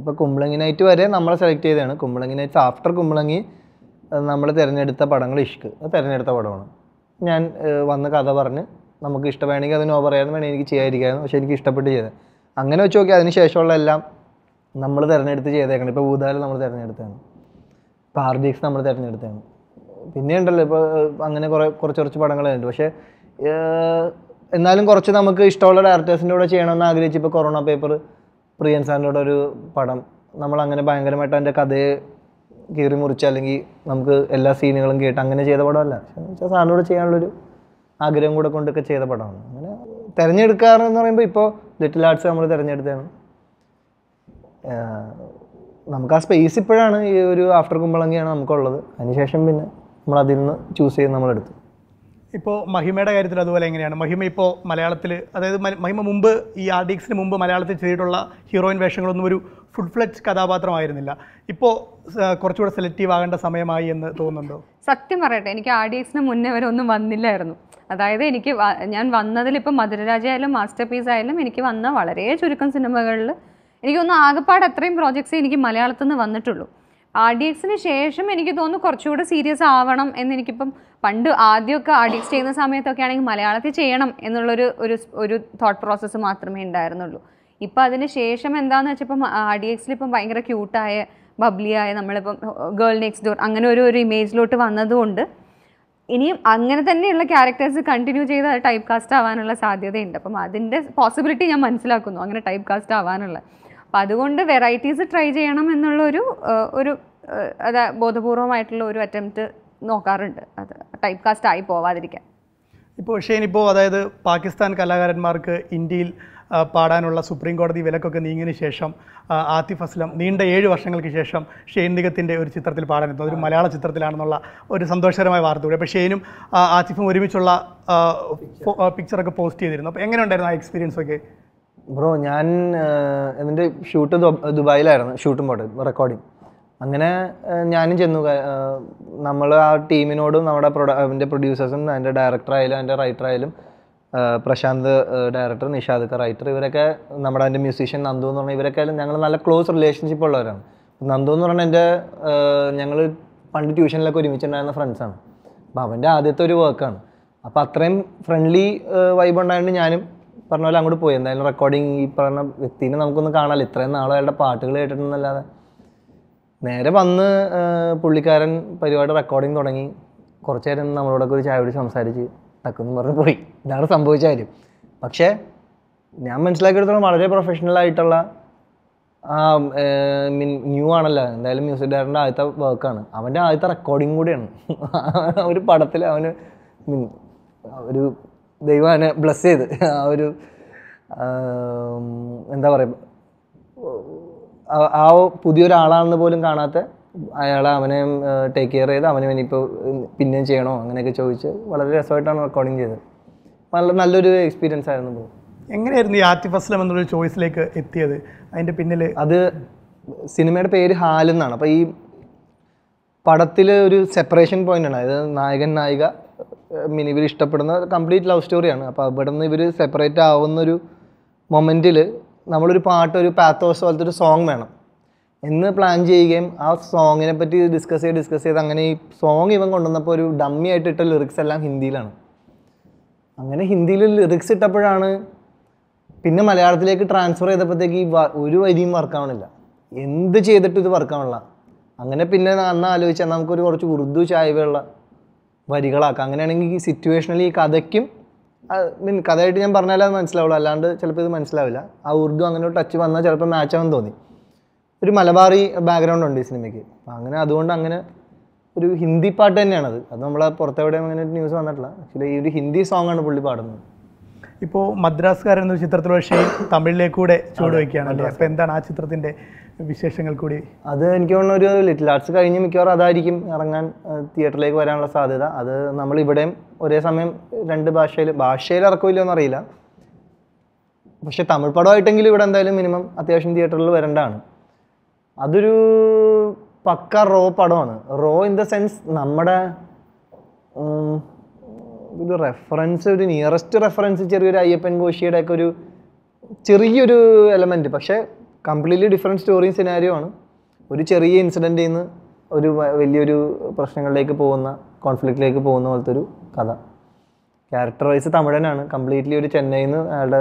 ഇപ്പോൾ കുമ്പളങ്ങി നൈറ്റ് വരെ നമ്മൾ സെലക്ട് ചെയ്തതാണ് കുമ്പളങ്ങി നൈറ്റ്സ് ആഫ്റ്റർ കുമ്പളങ്ങി നമ്മൾ തിരഞ്ഞെടുത്ത പടങ്ങൾ ഇഷ്ക് അത് തിരഞ്ഞെടുത്ത പടമാണ് ഞാൻ വന്ന് കഥ പറഞ്ഞ് നമുക്ക് വേണമെങ്കിൽ അത് നോ പറയാമെന്ന് വേണമെങ്കിൽ എനിക്ക് ചെയ്യാതിരിക്കായിരുന്നു പക്ഷേ എനിക്ക് ഇഷ്ടപ്പെട്ട് ചെയ്തത് അങ്ങനെ വെച്ച് നോക്കി അതിന് ശേഷമുള്ള എല്ലാം നമ്മൾ തിരഞ്ഞെടുത്ത് ചെയ്തേക്കണം ഇപ്പോൾ ഭൂതാലം നമ്മൾ തിരഞ്ഞെടുത്തതാണ് ഇപ്പോൾ ആർ ഡി എക്സ് നമ്മൾ തിരഞ്ഞെടുത്തതാണ് പിന്നെ ഉണ്ടല്ലോ ഇപ്പോൾ അങ്ങനെ കുറേ കുറച്ച് കുറച്ച് പടങ്ങളുണ്ട് പക്ഷേ എന്നാലും കുറച്ച് നമുക്ക് ഇഷ്ടമുള്ള ഡയറക്ടേഴ്സിൻ്റെ കൂടെ ചെയ്യണമെന്ന് ആഗ്രഹിച്ച് ഇപ്പോൾ കൊറോണ പേപ്പർ പ്രിയൻ സാറിൻ്റെ ഒരു പടം നമ്മൾ അങ്ങനെ ഭയങ്കരമായിട്ട് അതിൻ്റെ കഥയെ കീറി മുറിച്ച് അല്ലെങ്കിൽ നമുക്ക് എല്ലാ സീനുകളും കേട്ട് അങ്ങനെ ചെയ്ത പടമല്ല പക്ഷേ സാറിൻ്റെ കൂടെ ചെയ്യാനുള്ളൊരു ആഗ്രഹം കൂടെ കൊണ്ടൊക്കെ ചെയ്ത പടമാണ് അങ്ങനെ തിരഞ്ഞെടുക്കാറെന്ന് പറയുമ്പോൾ ഇപ്പോൾ ലിറ്റിൽ ആർട്സ് നമ്മൾ തിരഞ്ഞെടുത്തതാണ് നമുക്ക് ആ സ്പേസ് ഇപ്പോഴാണ് ഈ ഒരു ആഫ്റ്റർ കുമ്പളങ്ങിയാണ് നമുക്കുള്ളത് അതിനുശേഷം പിന്നെ നമ്മൾ അതിൽ നിന്ന് ചൂസ് ചെയ്ത് നമ്മളെടുത്തു ഇപ്പോൾ മഹിമയുടെ കാര്യത്തിൽ അതുപോലെ എങ്ങനെയാണ് മഹിമ ഇപ്പോൾ മലയാളത്തിൽ അതായത് മഹിമ മുമ്പ് ഈ ആർ ഡി എക്സിന് മുമ്പ് മലയാളത്തിൽ ചെയ്തിട്ടുള്ള ഹീറോയിൻ വേഷങ്ങളൊന്നും ഒരു ഫുൾ ഫ്ലെച്ച് കഥാപാത്രമായിരുന്നില്ല ഇപ്പോൾ കുറച്ചുകൂടെ സെലക്റ്റീവ് ആകേണ്ട സമയമായി എന്ന് തോന്നുന്നുണ്ടോ സത്യം പറയട്ടെ എനിക്ക് ആർ ഡി എക്സിന് മുന്നേ വരെ ഒന്നും വന്നില്ലായിരുന്നു അതായത് എനിക്ക് ഞാൻ വന്നതിൽ ഇപ്പോൾ മധുരരാജ ആയാലും മാസ്റ്റർ പീസ് ആയാലും എനിക്ക് വന്ന വളരെ ചുരുക്കം സിനിമകളിൽ എനിക്കൊന്നും ആകെപ്പാട് അത്രയും പ്രോജക്ട്സ് എനിക്ക് മലയാളത്തിൽ നിന്ന് വന്നിട്ടുള്ളൂ ആർ ഡി എക്സിന് ശേഷം എനിക്ക് തോന്നുന്നു കുറച്ചുകൂടെ സീരിയസ് ആവണം എന്നെനിക്കിപ്പം പണ്ട് ആദ്യമൊക്കെ ആർ ഡി എക്സ് ചെയ്യുന്ന സമയത്തൊക്കെ ആണെങ്കിൽ മലയാളത്തിൽ ചെയ്യണം എന്നുള്ളൊരു ഒരു ഒരു തോട്ട് പ്രോസസ്സ് മാത്രമേ ഉണ്ടായിരുന്നുള്ളൂ ഇപ്പം അതിന് ശേഷം എന്താണെന്ന് വെച്ചപ്പം ആർ ഡി എക്സിൽ ഇപ്പം ഭയങ്കര ക്യൂട്ടായ ബബ്ലിയായ നമ്മളിപ്പം ഗേൾ നെക്സ്റ്റ് ഡോർ അങ്ങനെ ഒരു ഒരു ഇമേജിലോട്ട് വന്നതുകൊണ്ട് ഇനിയും അങ്ങനെ തന്നെയുള്ള ക്യാരക്ടേഴ്സ് കണ്ടിന്യൂ ചെയ്ത് അത് ടൈപ്പ് കാസ്റ്റ് ആവാനുള്ള സാധ്യതയുണ്ട് അപ്പം അതിൻ്റെ പോസിബിലിറ്റി ഞാൻ മനസ്സിലാക്കുന്നു അങ്ങനെ ടൈപ്പ് കാസ്റ്റ് ആവാനുള്ള അപ്പം അതുകൊണ്ട് വെറൈറ്റീസ് ട്രൈ ചെയ്യണം എന്നുള്ളൊരു ഒരു അതാ ബോധപൂർവമായിട്ടുള്ള ഒരു അറ്റംപ്റ്റ് നോക്കാറുണ്ട് അത് ടൈപ്പ് കാസ്റ്റ് ആയി പോവാതിരിക്കാൻ ഇപ്പോൾ ഷെയ്നിപ്പോൾ അതായത് പാകിസ്ഥാൻ കലാകാരന്മാർക്ക് ഇന്ത്യയിൽ പാടാനുള്ള സുപ്രീം കോടതി വിലക്കൊക്കെ നീങ്ങിയതിന് ശേഷം ആത്തിഫ് അസ്ലം നീണ്ട ഏഴ് വർഷങ്ങൾക്ക് ശേഷം ഷെയ്ൻ നിഗത്തിൻ്റെ ഒരു ചിത്രത്തിൽ പാടാനെത്തും അതൊരു മലയാള ചിത്രത്തിലാണെന്നുള്ള ഒരു സന്തോഷകരമായ വാർത്ത കൂടി അപ്പോൾ ഷെയ്നും ആത്തിഫും ഒരുമിച്ചുള്ള പിക്ചറൊക്കെ പോസ്റ്റ് ചെയ്തിരുന്നു അപ്പോൾ എങ്ങനെ ഉണ്ടായിരുന്നു ആ എക്സ്പീരിയൻസ് ഒക്കെ ബ്രോ ഞാൻ എൻ്റെ ഷൂട്ട് ദുബായിലായിരുന്നു ഷൂട്ടും പോട്ടെ റെക്കോർഡിങ് അങ്ങനെ ഞാനും ചെന്നു നമ്മൾ ആ ടീമിനോടും നമ്മുടെ പ്രൊഡ എൻ്റെ പ്രൊഡ്യൂസേഴ്സും അതിൻ്റെ ഡയറക്ടറായാലും എൻ്റെ റൈറ്ററായാലും പ്രശാന്ത് ഡയറക്ടർ നിഷാദ് റൈറ്റർ ഇവരൊക്കെ നമ്മുടെ അതിൻ്റെ മ്യൂസീഷ്യൻ നന്ദു എന്ന് പറഞ്ഞാൽ ഇവരൊക്കെ ഞങ്ങൾ നല്ല ക്ലോസ് റിലേഷൻഷിപ്പ് ഉള്ളവരാണ് നന്ദു എന്ന് പറഞ്ഞാൽ എൻ്റെ ഞങ്ങൾ പണ്ട് ട്യൂഷനിലൊക്കെ ഒരുമിച്ചിട്ടുണ്ടായിരുന്ന ഫ്രണ്ട്സാണ് അപ്പോൾ അവൻ്റെ ആദ്യത്തെ ഒരു വർക്കാണ് അപ്പോൾ അത്രയും ഫ്രണ്ട്ലി വൈബ് ഉണ്ടായതുകൊണ്ട് ഞാനും പറഞ്ഞ പോലെ അങ്ങോട്ട് പോയി എന്തായാലും റെക്കോർഡിങ് ഈ പറഞ്ഞ വ്യക്തിനെ നമുക്കൊന്ന് കാണാമല്ലോ ഇത്രയും നാളും അയാളുടെ പാട്ടുകൾ കേട്ടിട്ടുണ്ടെന്നല്ലാതെ നേരെ വന്ന് പുള്ളിക്കാരൻ പരിപാടി റെക്കോർഡിങ് തുടങ്ങി കുറച്ചു നേരം നമ്മളോടൊക്കെ ഒരു ചായ കുടി സംസാരിച്ച് തക്കെന്ന് പറഞ്ഞ് പോയി ഇതാണ് സംഭവിച്ച കാര്യം പക്ഷേ ഞാൻ മനസ്സിലാക്കിയെടുത്തോളം വളരെ പ്രൊഫഷണൽ ആയിട്ടുള്ള ആ മീൻ ന്യൂ ആണല്ലോ എന്തായാലും മ്യൂസിക് ഡയറക്ടറിൻ്റെ ആദ്യത്തെ വർക്കാണ് അവൻ്റെ ആദ്യത്തെ റെക്കോർഡിങ് കൂടിയാണ് ഒരു പടത്തിൽ അവന് മീൻ ഒരു ദൈവം ബ്ലസ് ചെയ്ത് ആ ഒരു എന്താ പറയുക ആ പുതിയൊരാളാണെന്ന് പോലും കാണാത്ത അയാൾ അവനെ ടേക്ക് കെയർ ചെയ്ത് അവനെ ഇനിയിപ്പോൾ പിന്നെയും ചെയ്യണോ അങ്ങനെയൊക്കെ ചോദിച്ച് വളരെ രസമായിട്ടാണ് റെക്കോർഡിങ് ചെയ്തത് നല്ല നല്ലൊരു എക്സ്പീരിയൻസ് ആയിരുന്നു പോകും എങ്ങനെയായിരുന്നു ഈ ആത്തി ഫസ്ലം എന്നുള്ളൊരു ചോയ്സിലേക്ക് എത്തിയത് അതിൻ്റെ പിന്നിൽ അത് സിനിമയുടെ പേര് ഹാലെന്നാണ് അപ്പോൾ ഈ പടത്തിൽ ഒരു സെപ്പറേഷൻ പോയിന്റ് ആണ് അതായത് നായകൻ നായിക മീൻ ഇവർ ഇഷ്ടപ്പെടുന്ന കംപ്ലീറ്റ് ലവ് സ്റ്റോറിയാണ് അപ്പോൾ അവിടെ നിന്ന് ഇവർ സെപ്പറേറ്റ് ആവുന്നൊരു മൊമെൻറ്റിൽ നമ്മളൊരു പാട്ട് ഒരു പാത്തോസ് പോലത്തെ ഒരു സോങ് വേണം എന്ന് പ്ലാൻ ചെയ്യുകയും ആ സോങ്ങിനെ പറ്റി ഡിസ്കസ് ചെയ്ത് ഡിസ്കസ് ചെയ്ത് അങ്ങനെ ഈ സോങ് ഇവൻ കൊണ്ടുവന്നപ്പോൾ ഒരു ഡമ്മി ആയിട്ട് ഇട്ട ലിറിക്സ് എല്ലാം ഹിന്ദിയിലാണ് അങ്ങനെ ഹിന്ദിയിൽ ലിറിക്സ് ഇട്ടപ്പോഴാണ് പിന്നെ മലയാളത്തിലേക്ക് ട്രാൻസ്ഫർ ചെയ്തപ്പോഴത്തേക്ക് ഈ ഒരു വരിയും വർക്കാവണില്ല എന്ത് ചെയ്തിട്ടും ഇത് വർക്കാവണില്ല അങ്ങനെ പിന്നെ അന്ന് ആലോചിച്ചാൽ നമുക്കൊരു കുറച്ച് ഉറുദു ചായവുള്ള വരികളാക്കാം അങ്ങനെയാണെങ്കിൽ ഈ സിറ്റുവേഷനിൽ ഈ കഥയ്ക്കും മീൻ കഥയായിട്ട് ഞാൻ പറഞ്ഞാലേ അത് മനസ്സിലാവുള്ളൂ അല്ലാണ്ട് ചിലപ്പോൾ ഇത് മനസ്സിലാവില്ല ആ ഉറുദു അങ്ങനെ ടച്ച് വന്നാൽ ചിലപ്പോൾ മാച്ച് ആവാൻ തോന്നി ഒരു മലബാറി ബാക്ക്ഗ്രൗണ്ട് ഉണ്ട് ഈ സിനിമയ്ക്ക് അങ്ങനെ അതുകൊണ്ട് അങ്ങനെ ഒരു ഹിന്ദി പാട്ട് തന്നെയാണത് അത് നമ്മളെ പുറത്തെവിടെ അങ്ങനെ ഒരു ന്യൂസ് വന്നിട്ടില്ല ആക്ച്വലി ഈ ഒരു ഹിന്ദി ആണ് പുള്ളി പാടുന്നത് ഇപ്പോൾ മദ്രാസ്കാരൻ എന്ന ചിത്രത്തിൽ പക്ഷേ തമിഴിലേക്കൂടെ ചൂടുവയ്ക്കുകയാണല്ലോ അപ്പോൾ എന്താണ് ആ ചിത്രത്തിൻ്റെ വിശേഷങ്ങൾ കൂടി അത് എനിക്ക് തോന്നുന്ന ഒരു ലിറ്റിൽ ആർട്സ് കഴിഞ്ഞ് മിക്കവാറും അതായിരിക്കും ഇറങ്ങാൻ തിയേറ്ററിലേക്ക് വരാനുള്ള സാധ്യത അത് നമ്മൾ ഇവിടെയും ഒരേ സമയം രണ്ട് ഭാഷയിൽ ഭാഷയിൽ ഇറക്കില്ലെന്ന് അറിയില്ല പക്ഷേ തമിഴ് പടമായിട്ടെങ്കിലും ഇവിടെ എന്തായാലും മിനിമം അത്യാവശ്യം തിയേറ്ററിൽ വരേണ്ടതാണ് അതൊരു പക്ക റോ പടമാണ് റോ ഇൻ ദ സെൻസ് നമ്മുടെ ഒരു റെഫറൻസ് ഒരു നിയറസ്റ്റ് റെഫറൻസ് ചെറിയൊരു അയ്യപ്പൻ കോശിയുടെ ഒക്കെ ഒരു ചെറിയൊരു എലമെൻറ്റ് പക്ഷേ കംപ്ലീറ്റ്ലി ഡിഫറെൻറ്റ് സ്റ്റോറിയും സിനാരിയോ ആണ് ഒരു ചെറിയ ഇൻസിഡൻറ്റിൽ നിന്ന് ഒരു വലിയൊരു പ്രശ്നങ്ങളിലേക്ക് പോകുന്ന കോൺഫ്ലിക്റ്റിലേക്ക് പോകുന്ന പോലത്തെ ഒരു കഥ ക്യാരക്ടർ വൈസ് തമിഴനാണ് കംപ്ലീറ്റ്ലി ഒരു ചെന്നൈയിൽ നിന്ന് അയാളുടെ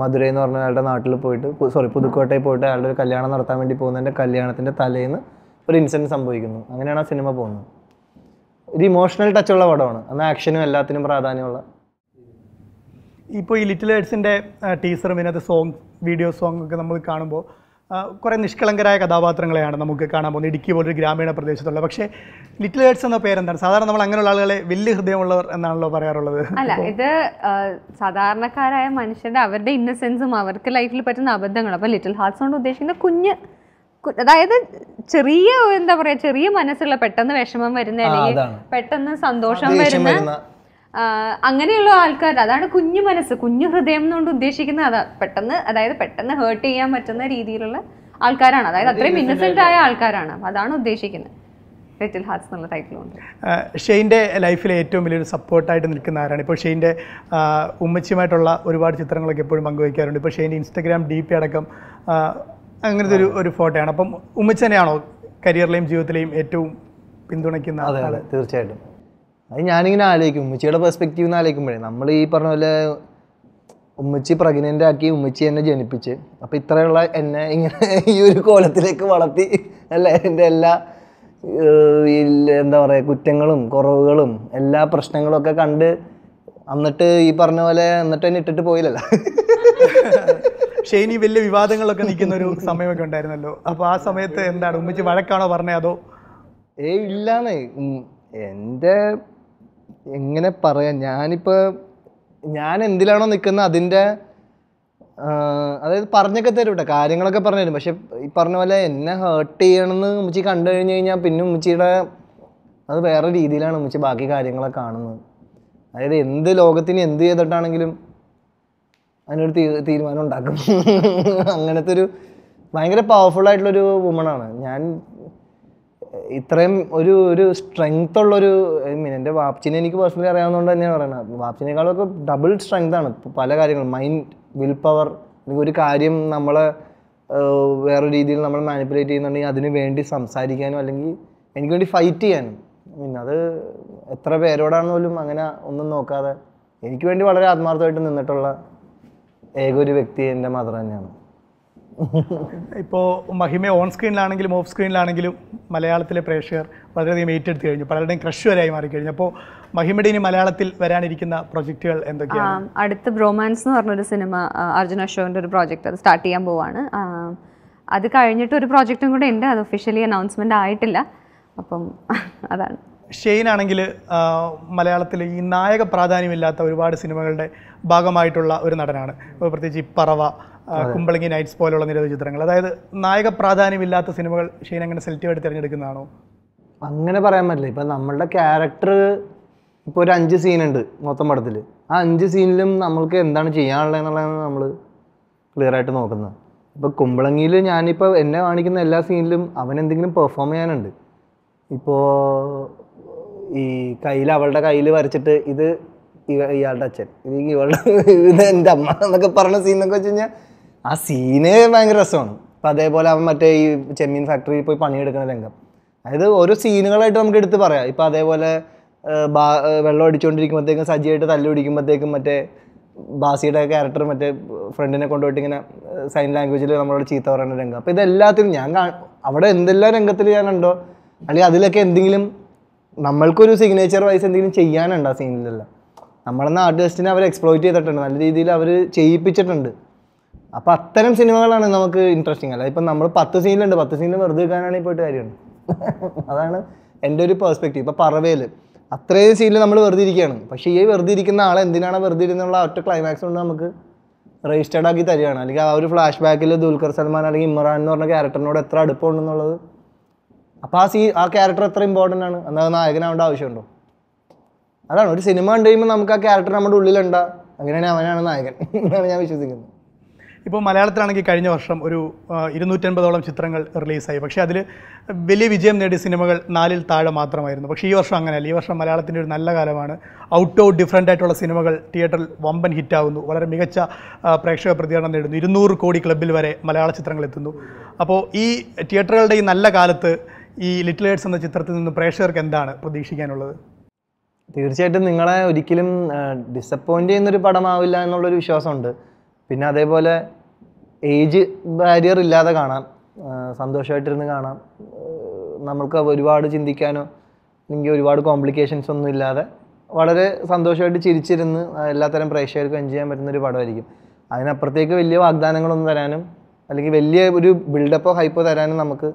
മധുരൈ എന്ന് പറഞ്ഞ അയാളുടെ നാട്ടിൽ പോയിട്ട് സോറി പുതുക്കോട്ടയിൽ പോയിട്ട് അയാളുടെ ഒരു കല്യാണം നടത്താൻ വേണ്ടി പോകുന്നതിൻ്റെ കല്യാണത്തിൻ്റെ തലേന്ന് ഒരു ഇൻസിഡൻറ്റ് സംഭവിക്കുന്നു അങ്ങനെയാണ് ആ സിനിമ പോകുന്നത് ഒരു ഇമോഷണൽ ടച്ചുള്ള പടമാണ് അന്ന് ആക്ഷനും എല്ലാത്തിനും പ്രാധാന്യമുള്ള ഇപ്പോൾ ഈ ലിറ്റിൽ ഏഡ്സിൻ്റെ ടീസറും ഇതിനകത്ത് സോങ് വീഡിയോ സോങ് ഒക്കെ നമ്മൾ കാണുമ്പോൾ കുറേ നിഷ്കളങ്കരായ കഥാപാത്രങ്ങളെയാണ് നമുക്ക് കാണാൻ പോകുന്നത് ഇടുക്കി പോലൊരു ഗ്രാമീണ പ്രദേശത്തുള്ള പക്ഷേ ലിറ്റിൽ ഹേർട്സ് എന്ന പേരെന്താണ് സാധാരണ നമ്മൾ അങ്ങനെയുള്ള ആളുകളെ വലിയ ഹൃദയമുള്ളവർ എന്നാണല്ലോ പറയാറുള്ളത് അല്ല ഇത് സാധാരണക്കാരായ മനുഷ്യരുടെ അവരുടെ ഇന്നസെൻസും അവർക്ക് ലൈഫിൽ പറ്റുന്ന അബദ്ധങ്ങൾ അപ്പോൾ ലിറ്റിൽ ഹാർട്സ് കൊണ്ട് ഉദ്ദേശിക്കുന്ന കുഞ്ഞ് അതായത് ചെറിയ എന്താ പറയാ ചെറിയ മനസ്സുള്ള പെട്ടെന്ന് വിഷമം വരുന്ന അല്ലെങ്കിൽ പെട്ടെന്ന് സന്തോഷം വരുന്ന അങ്ങനെയുള്ള ആൾക്കാർ അതാണ് കുഞ്ഞു മനസ്സ് കുഞ്ഞു ഹൃദയം എന്നുകൊണ്ട് ഉദ്ദേശിക്കുന്നത് അതാ പെട്ടെന്ന് അതായത് പെട്ടെന്ന് ഹേർട്ട് ചെയ്യാൻ പറ്റുന്ന രീതിയിലുള്ള ആൾക്കാരാണ് അതായത് അത്രയും ഇന്നസെന്റ് ആയ ആൾക്കാരാണ് അതാണ് ഉദ്ദേശിക്കുന്നത് എന്നുള്ള ഷെയിൻ്റെ ലൈഫിലെ ഏറ്റവും വലിയൊരു സപ്പോർട്ടായിട്ട് നിൽക്കുന്ന ആരാണ് ഇപ്പോൾ ഷെയിൻ്റെ ഉമ്മച്ചിയുമായിട്ടുള്ള ഒരുപാട് ചിത്രങ്ങളൊക്കെ എപ്പോഴും പങ്കുവയ്ക്കാറുണ്ട് ഇപ്പോൾ ഷെയിൻ്റെ ഇൻസ്റ്റാഗ്രാം ഡി പി അടക്കം അങ്ങനത്തെ ഒരു ഒരു ഫോട്ടോയാണ് അപ്പം ഉമ്മച്ചനെയാണോ കരിയറിലെയും ജീവിതത്തിലെയും ഏറ്റവും പിന്തുണയ്ക്കുന്ന ആളാണ് തീർച്ചയായിട്ടും അത് ഞാനിങ്ങനെ ആലോചിക്കും ഉമ്മച്ചിയുടെ പെർസ്പെക്റ്റീവ് നിന്ന് ആലോചിക്കുമ്പോഴേ നമ്മൾ ഈ പറഞ്ഞ പോലെ ഉമ്മച്ചി പ്രഗ്നൻ്റ് ആക്കി ഉമ്മച്ചി എന്നെ ജനിപ്പിച്ച് അപ്പം ഇത്രയുള്ള എന്നെ ഇങ്ങനെ ഈ ഒരു കോലത്തിലേക്ക് വളർത്തി അല്ല എൻ്റെ എല്ലാ എന്താ പറയുക കുറ്റങ്ങളും കുറവുകളും എല്ലാ പ്രശ്നങ്ങളൊക്കെ കണ്ട് എന്നിട്ട് ഈ പറഞ്ഞ പോലെ എന്നിട്ട് തന്നെ ഇട്ടിട്ട് പോയില്ലല്ലോ പക്ഷേ ഇനി വലിയ വിവാദങ്ങളൊക്കെ നിൽക്കുന്ന ഒരു സമയമൊക്കെ ഉണ്ടായിരുന്നല്ലോ അപ്പോൾ ആ സമയത്ത് എന്താണ് ഉമ്മച്ചി വഴക്കാണോ പറഞ്ഞത് അതോ ഏയ് ഇല്ലാന്നേ എൻ്റെ എങ്ങനെ പറയാം ഞാനിപ്പോൾ ഞാൻ എന്തിലാണോ നിൽക്കുന്നത് അതിൻ്റെ അതായത് പറഞ്ഞൊക്കെ തരും കേട്ടോ കാര്യങ്ങളൊക്കെ പറഞ്ഞു തരും പക്ഷെ ഈ പറഞ്ഞ പോലെ എന്നെ ഹേർട്ട് ചെയ്യണമെന്ന് ഉമ്മച്ചി കണ്ടു കഴിഞ്ഞ് കഴിഞ്ഞാൽ പിന്നെ ഉമ്മച്ചിയുടെ അത് വേറെ രീതിയിലാണ് ഉമ്മച്ചി ബാക്കി കാര്യങ്ങളൊക്കെ കാണുന്നത് അതായത് എന്ത് ലോകത്തിന് എന്ത് ചെയ്തിട്ടാണെങ്കിലും അതിനൊരു തീരുമാനം ഉണ്ടാക്കും അങ്ങനത്തെ ഒരു ഭയങ്കര പവർഫുൾ ആയിട്ടുള്ളൊരു വുമണാണ് ഞാൻ ഇത്രയും ഒരു ഒരു സ്ട്രെങ്ത് ഉള്ളൊരു ഐ മീൻ എൻ്റെ വാപ്ചിനെ എനിക്ക് പേഴ്സണലി അറിയാവുന്നതുകൊണ്ട് തന്നെയാണ് പറയുന്നത് വാപ്ചിനേക്കാളൊക്കെ ഡബിൾ സ്ട്രെങ്ത് ആണ് പല കാര്യങ്ങളും മൈൻഡ് വിൽ പവർ അല്ലെങ്കിൽ ഒരു കാര്യം നമ്മളെ വേറെ രീതിയിൽ നമ്മൾ മാനിപ്പുലേറ്റ് ചെയ്യുന്നുണ്ടെങ്കിൽ അതിന് വേണ്ടി സംസാരിക്കാനും അല്ലെങ്കിൽ എനിക്ക് വേണ്ടി ഫൈറ്റ് ചെയ്യാനും മീൻ അത് എത്ര പേരോടാണെന്ന് പോലും അങ്ങനെ ഒന്നും നോക്കാതെ എനിക്ക് വേണ്ടി വളരെ ആത്മാർത്ഥമായിട്ട് നിന്നിട്ടുള്ള ഏക ഒരു വ്യക്തി എൻ്റെ മദർ തന്നെയാണ് ഇപ്പോൾ മഹിമ ഓൺ സ്ക്രീനിലാണെങ്കിലും ഓഫ് സ്ക്രീനിലാണെങ്കിലും മലയാളത്തിലെ പ്രേക്ഷകർ വളരെയധികം ഏറ്റെടുത്ത് കഴിഞ്ഞു പലരുടെയും ക്രഷ് വരെയായി മാറിക്കഴിഞ്ഞു അപ്പോൾ മഹിമയുടെ ഇനി മലയാളത്തിൽ വരാനിരിക്കുന്ന പ്രൊജക്റ്റുകൾ എന്തൊക്കെയാണ് അടുത്ത ബ്രോമാൻസ് എന്ന് പറഞ്ഞൊരു സിനിമ അർജുന അശോകൻ്റെ ഒരു പ്രോജക്റ്റ് അത് സ്റ്റാർട്ട് ചെയ്യാൻ പോവാണ് അത് കഴിഞ്ഞിട്ട് ഒരു പ്രോജക്റ്റും കൂടെ ഉണ്ട് അത് ഒഫീഷ്യലി അനൗൺസ്മെൻ്റ് ആയിട്ടില്ല അപ്പം അതാണ് ഷെയ്ൻ ആണെങ്കിൽ മലയാളത്തിൽ ഈ നായക പ്രാധാന്യമില്ലാത്ത ഒരുപാട് സിനിമകളുടെ ഭാഗമായിട്ടുള്ള ഒരു നടനാണ് പ്രത്യേകിച്ച് ഇപ്പറവ പറവ കുമ്പളങ്ങി നൈറ്റ്സ് പോലുള്ള നിരവധി ചിത്രങ്ങൾ അതായത് നായക പ്രാധാന്യമില്ലാത്ത സിനിമകൾ ഷീൻ അങ്ങനെ സെലക്റ്റീവായിട്ട് തിരഞ്ഞെടുക്കുന്നതാണോ അങ്ങനെ പറയാൻ പറ്റില്ല ഇപ്പം നമ്മളുടെ ക്യാരക്ടർ ഇപ്പോൾ ഒരു അഞ്ച് സീനുണ്ട് മൊത്തം പടത്തിൽ ആ അഞ്ച് സീനിലും നമ്മൾക്ക് എന്താണ് ചെയ്യാനുള്ളതെന്നുള്ളതാണ് നമ്മൾ ക്ലിയർ ആയിട്ട് നോക്കുന്നത് ഇപ്പോൾ കുമ്പളങ്ങിയിൽ ഞാനിപ്പോൾ എന്നെ കാണിക്കുന്ന എല്ലാ സീനിലും അവൻ എന്തെങ്കിലും പെർഫോം ചെയ്യാനുണ്ട് ഇപ്പോൾ ഈ കയ്യിൽ അവളുടെ കയ്യിൽ വരച്ചിട്ട് ഇത് ഇയാളുടെ അച്ഛൻ ഇവളുടെ ഇത് എൻ്റെ അമ്മ എന്നൊക്കെ പറഞ്ഞ സീനൊക്കെ വെച്ച് കഴിഞ്ഞാൽ ആ സീന് ഭയങ്കര രസമാണ് അപ്പം അതേപോലെ അവൻ മറ്റേ ഈ ചെമ്മീൻ ഫാക്ടറിയിൽ പോയി പണിയെടുക്കുന്ന രംഗം അതായത് ഓരോ സീനുകളായിട്ട് നമുക്ക് എടുത്ത് പറയാം ഇപ്പം അതേപോലെ ബാ വെള്ളം അടിച്ചുകൊണ്ടിരിക്കുമ്പോഴത്തേക്കും സജിയായിട്ട് തല്ലു പിടിക്കുമ്പോഴത്തേക്കും മറ്റേ ബാസിയുടെ ക്യാരക്ടർ മറ്റേ ഫ്രണ്ടിനെ കൊണ്ടുപോയിട്ട് ഇങ്ങനെ സൈൻ ലാംഗ്വേജിൽ നമ്മളോട് ചീത്ത പറയുന്ന രംഗം അപ്പോൾ ഇതെല്ലാത്തിനും ഞാൻ അവിടെ എന്തെല്ലാം രംഗത്തിൽ ഞാനുണ്ടോ അല്ലെങ്കിൽ അതിലൊക്കെ എന്തെങ്കിലും നമ്മൾക്കൊരു സിഗ്നേച്ചർ വൈസ് എന്തെങ്കിലും ചെയ്യാനുണ്ട് ആ സീനിലെല്ലാം നമ്മളെന്ന് ആർട്ടിസ്റ്റിനെ അവർ എക്സ്പ്ലോയിറ്റ് ചെയ്തിട്ടുണ്ട് നല്ല രീതിയിൽ അവർ ചെയ്യിപ്പിച്ചിട്ടുണ്ട് അപ്പോൾ അത്തരം സിനിമകളാണ് നമുക്ക് ഇൻട്രസ്റ്റിംഗ് അല്ല ഇപ്പം നമ്മൾ പത്ത് സീനിലുണ്ട് പത്ത് സീനിൽ വെറുതെ വെക്കാനാണെങ്കിൽ പോയിട്ട് കാര്യമുണ്ട് അതാണ് എൻ്റെ ഒരു പേഴ്സ്പെക്റ്റീവ് ഇപ്പോൾ പറവേൽ അത്രയും സീനിൽ നമ്മൾ വെറുതെ ഇരിക്കുകയാണ് പക്ഷേ ഈ വെറുതെ ഇരിക്കുന്ന ആൾ എന്തിനാണ് വെറുതെ ഇരുന്നുള്ള ഒറ്റ ക്ലൈമാക്സ് കൊണ്ട് നമുക്ക് രജിസ്റ്റേർഡ് ആക്കി തരികയാണ് അല്ലെങ്കിൽ ആ ഒരു ഫ്ലാഷ് ബാക്കിൽ ദുൽഖർ സൽമാൻ അല്ലെങ്കിൽ ഇമ്രാൻ എന്ന് പറഞ്ഞ ക്യാരക്ടറിനോട് എത്ര അടുപ്പമുണ്ടെന്നുള്ളത് അപ്പോൾ ആ സീ ആ ക്യാരക്ടർ എത്ര ഇമ്പോർട്ടൻ്റ് ആണ് എന്നാൽ നായകനാവേണ്ട ആവശ്യമുണ്ടോ അതാണ് ഒരു സിനിമ കണ്ടു കഴിയുമ്പോൾ നമുക്ക് ആ ക്യാരക്ടർ നമ്മുടെ ഉള്ളിലുണ്ടാ അങ്ങനെയാണ് അവനാണ് നായകൻ എന്നാണ് ഞാൻ വിശ്വസിക്കുന്നത് ഇപ്പോൾ മലയാളത്തിലാണെങ്കിൽ കഴിഞ്ഞ വർഷം ഒരു ഇരുന്നൂറ്റൻപതോളം ചിത്രങ്ങൾ റിലീസായി പക്ഷേ അതിൽ വലിയ വിജയം നേടിയ സിനിമകൾ നാലിൽ താഴെ മാത്രമായിരുന്നു പക്ഷേ ഈ വർഷം അങ്ങനെയല്ല ഈ വർഷം മലയാളത്തിൻ്റെ ഒരു നല്ല കാലമാണ് ഔട്ട് ഔട്ട് ഡിഫറെൻ്റ് ആയിട്ടുള്ള സിനിമകൾ തിയേറ്ററിൽ വമ്പൻ ഹിറ്റാവുന്നു വളരെ മികച്ച പ്രേക്ഷക പ്രതികരണം നേടുന്നു ഇരുന്നൂറ് കോടി ക്ലബിൽ വരെ മലയാള ചിത്രങ്ങൾ എത്തുന്നു അപ്പോൾ ഈ തിയേറ്ററുകളുടെ ഈ നല്ല കാലത്ത് ഈ ലിറ്റിൽ ഏഡ്സ് എന്ന ചിത്രത്തിൽ നിന്ന് പ്രേക്ഷകർക്ക് എന്താണ് പ്രതീക്ഷിക്കാനുള്ളത് തീർച്ചയായിട്ടും നിങ്ങളെ ഒരിക്കലും ഡിസപ്പോയിൻറ്റ് ചെയ്യുന്നൊരു പടമാവില്ല എന്നുള്ളൊരു വിശ്വാസമുണ്ട് പിന്നെ അതേപോലെ ഏജ് ബാരിയർ ഇല്ലാതെ കാണാം സന്തോഷമായിട്ടിരുന്ന് കാണാം നമ്മൾക്ക് ഒരുപാട് ചിന്തിക്കാനോ അല്ലെങ്കിൽ ഒരുപാട് കോംപ്ലിക്കേഷൻസ് ഒന്നും ഇല്ലാതെ വളരെ സന്തോഷമായിട്ട് ചിരിച്ചിരുന്ന് എല്ലാത്തരം പ്രേക്ഷകർക്കും എൻജോയ് ചെയ്യാൻ പറ്റുന്നൊരു പടമായിരിക്കും അതിനപ്പുറത്തേക്ക് വലിയ വാഗ്ദാനങ്ങളൊന്നും തരാനും അല്ലെങ്കിൽ വലിയ ഒരു ബിൽഡപ്പോ ഹൈപ്പോ തരാനും നമുക്ക്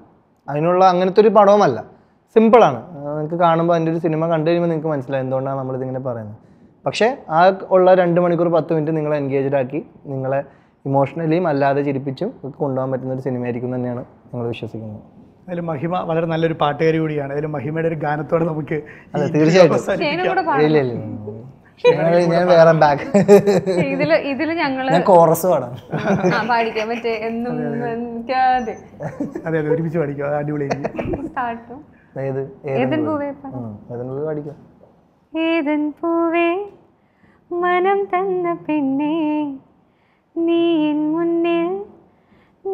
അതിനുള്ള അങ്ങനത്തെ ഒരു പടവുമല്ല സിമ്പിളാണ് നിങ്ങൾക്ക് കാണുമ്പോൾ അതിൻ്റെ ഒരു സിനിമ കണ്ടു കഴിയുമ്പോൾ നിങ്ങൾക്ക് മനസ്സിലായി എന്തുകൊണ്ടാണ് നമ്മളിതിങ്ങനെ പറയുന്നത് പക്ഷേ ആ ഉള്ള രണ്ട് മണിക്കൂർ പത്ത് മിനിറ്റ് നിങ്ങളെ എൻഗേജ്ഡ് ആക്കി നിങ്ങളെ ഇമോഷണലിയും അല്ലാതെ ചിരിപ്പിച്ചും കൊണ്ടുപോകാൻ പറ്റുന്ന ഒരു സിനിമയായിരിക്കും തന്നെയാണ് ഞങ്ങൾ വിശ്വസിക്കുന്നത് അതിൽ മഹിമ വളരെ നല്ലൊരു പാട്ടുകാരി കൂടിയാണ് അതിൽ മഹിമയുടെ ഒരു ഗാനത്തോടെ നമുക്ക് തീർച്ചയായിട്ടും ഞാൻ വേറെ ബാക്ക് ഇതില് ഇതില് ഞങ്ങള് കോറസ് പാടാം പാടിക്കാം മറ്റേ എന്നും അതെ അതെ ഒരുമിച്ച് പാടിക്കാം അടിപൊളി പാടിക്കാം ഏതൻ പൂവേ മനം തന്ന പെണ്ണേ നീൻ മുന്നിൽ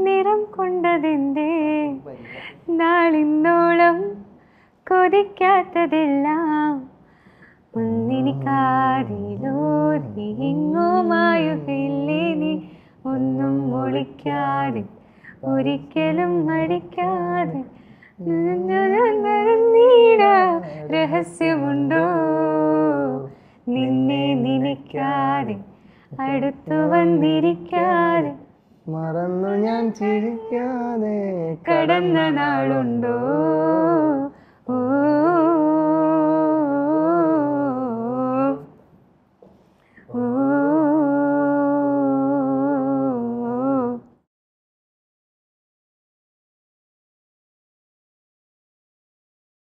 നിറം കൊണ്ടതിൻ്റെ നാളിന്നോളം കൊതിക്കാത്തതെല്ലാം ഒന്നിനിക്കാരിലോതി എങ്ങുമായുകയില്ലേ നീ ഒന്നും ഒളിക്കാതെ ഒരിക്കലും മടിക്കാതെ രഹസ്യമുണ്ടോ നിന്നെ നിനക്കാതെ അടുത്തു വന്നിരിക്കാതെ മറന്നു ഞാൻ ചിരിക്കാതെ കടന്ന നാളുണ്ടോ